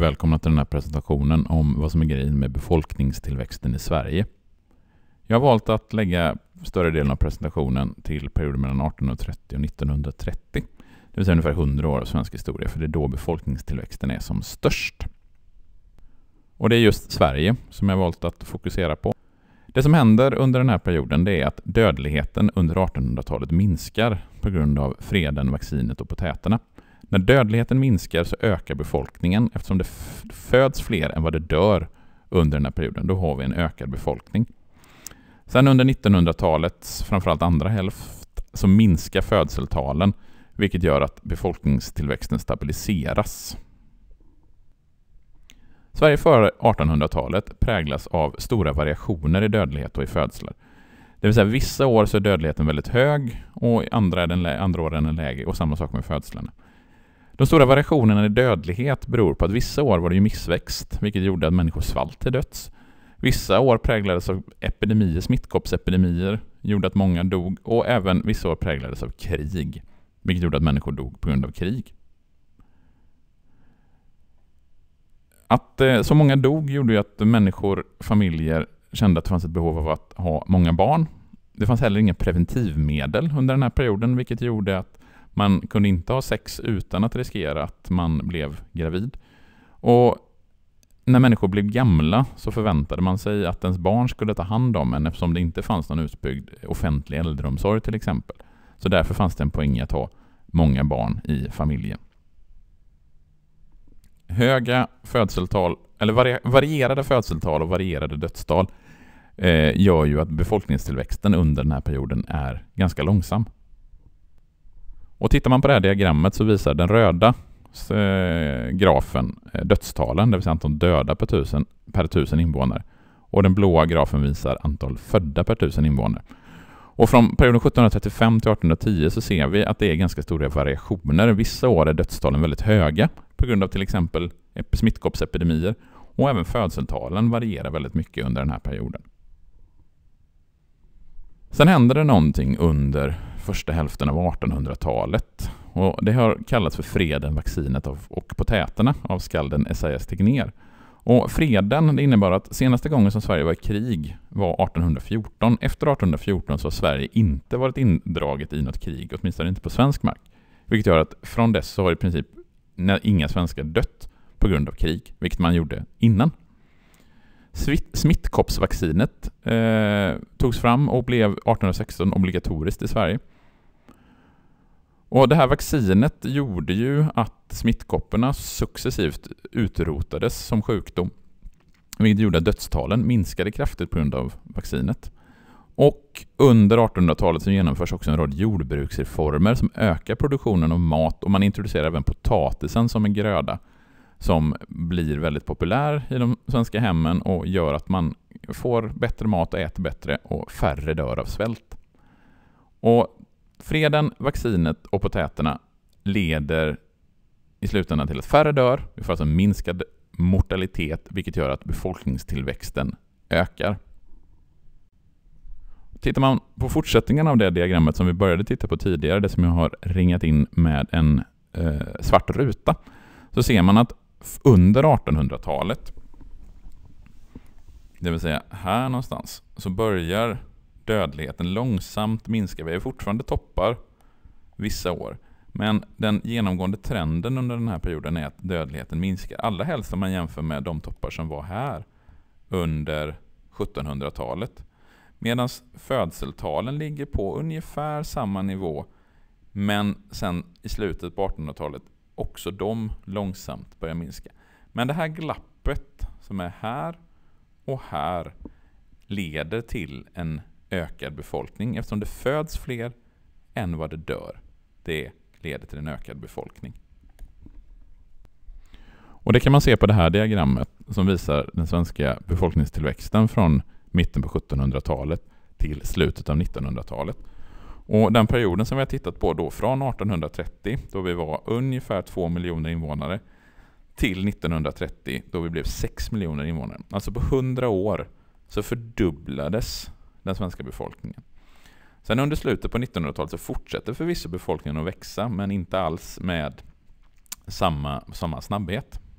välkomna till den här presentationen om vad som är grejen med befolkningstillväxten i Sverige. Jag har valt att lägga större delen av presentationen till perioden mellan 1830 och 1930. Det vill säga ungefär 100 år av svensk historia, för det är då befolkningstillväxten är som störst. Och det är just Sverige som jag har valt att fokusera på. Det som händer under den här perioden är att dödligheten under 1800-talet minskar på grund av freden, vaccinet och potäterna. När dödligheten minskar så ökar befolkningen eftersom det föds fler än vad det dör under den här perioden. Då har vi en ökad befolkning. Sen under 1900-talets, framförallt andra hälft, så minskar födseltalen vilket gör att befolkningstillväxten stabiliseras. Sverige före 1800-talet präglas av stora variationer i dödlighet och i födslar. Det vill säga vissa år så är dödligheten väldigt hög och andra, är den andra år är den lägre och samma sak med födslarna. De stora variationerna i dödlighet beror på att vissa år var det ju missväxt, vilket gjorde att människor svalt till döds. Vissa år präglades av epidemier, smittkoppsepidemier, gjorde att många dog och även vissa år präglades av krig, vilket gjorde att människor dog på grund av krig. Att eh, så många dog gjorde ju att människor, familjer, kände att det fanns ett behov av att ha många barn. Det fanns heller inga preventivmedel under den här perioden, vilket gjorde att man kunde inte ha sex utan att riskera att man blev gravid. Och när människor blev gamla så förväntade man sig att ens barn skulle ta hand om en eftersom det inte fanns någon utbyggd offentlig äldreomsorg till exempel. Så därför fanns det en poäng i att ha många barn i familjen. Höga födseltal, eller varierade födseltal och varierade dödstal eh, gör ju att befolkningstillväxten under den här perioden är ganska långsam. Och tittar man på det här diagrammet så visar den röda eh, grafen eh, dödstalen, det vill säga antal döda per tusen, per tusen invånare. Och den blåa grafen visar antal födda per tusen invånare. Och från perioden 1735 till 1810 så ser vi att det är ganska stora variationer. Vissa år är dödstalen väldigt höga på grund av till exempel smittkoppsepidemier och även födseltalen varierar väldigt mycket under den här perioden. Sen händer det någonting under första hälften av 1800-talet. Och det har kallats för freden, vaccinet och potäterna av skalden Esaias Tegnér. Och freden innebar att senaste gången som Sverige var i krig var 1814. Efter 1814 så har Sverige inte varit indraget i något krig, åtminstone inte på svensk mark. Vilket gör att från dess så har i princip inga svenskar dött på grund av krig, vilket man gjorde innan. Smittkoppsvaccinet eh, togs fram och blev 1816 obligatoriskt i Sverige. Och Det här vaccinet gjorde ju att smittkopporna successivt utrotades som sjukdom. Vilket gjorde att dödstalen minskade kraftigt på grund av vaccinet. Och under 1800-talet så genomförs också en rad jordbruksreformer som ökar produktionen av mat och man introducerar även potatisen som en gröda som blir väldigt populär i de svenska hemmen och gör att man får bättre mat och äter bättre och färre dör av svält. Och Freden, vaccinet och potäterna leder i slutändan till att färre dör. Vi får alltså minskad mortalitet, vilket gör att befolkningstillväxten ökar. Tittar man på fortsättningen av det diagrammet som vi började titta på tidigare, det som jag har ringat in med en eh, svart ruta, så ser man att under 1800-talet, det vill säga här någonstans, så börjar dödligheten långsamt minskar. Vi är fortfarande toppar vissa år. Men den genomgående trenden under den här perioden är att dödligheten minskar. Allra helst om man jämför med de toppar som var här under 1700-talet. Medan födseltalen ligger på ungefär samma nivå. Men sen i slutet på 1800-talet också de långsamt börjar minska. Men det här glappet som är här och här leder till en ökad befolkning eftersom det föds fler än vad det dör. Det leder till en ökad befolkning. Och Det kan man se på det här diagrammet som visar den svenska befolkningstillväxten från mitten på 1700-talet till slutet av 1900-talet. Och Den perioden som vi har tittat på då från 1830 då vi var ungefär 2 miljoner invånare till 1930 då vi blev 6 miljoner invånare. Alltså på 100 år så fördubblades den svenska befolkningen. Sen under slutet på 1900-talet så fortsätter förvisso befolkningen att växa, men inte alls med samma, samma snabbhet.